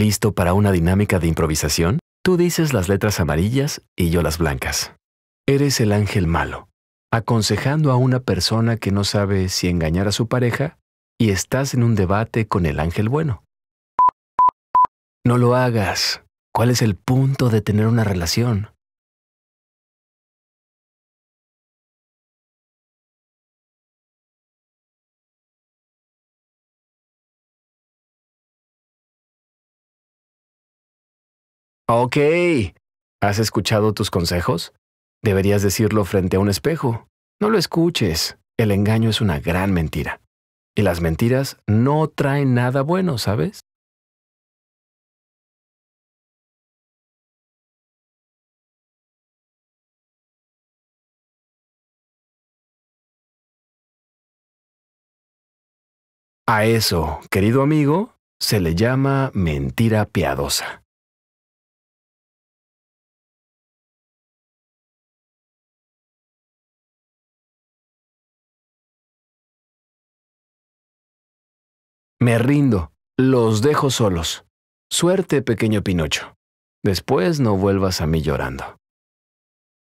¿Listo para una dinámica de improvisación? Tú dices las letras amarillas y yo las blancas. Eres el ángel malo, aconsejando a una persona que no sabe si engañar a su pareja y estás en un debate con el ángel bueno. No lo hagas. ¿Cuál es el punto de tener una relación? Ok. ¿Has escuchado tus consejos? Deberías decirlo frente a un espejo. No lo escuches. El engaño es una gran mentira. Y las mentiras no traen nada bueno, ¿sabes? A eso, querido amigo, se le llama mentira piadosa. Me rindo, los dejo solos. Suerte, pequeño Pinocho. Después no vuelvas a mí llorando.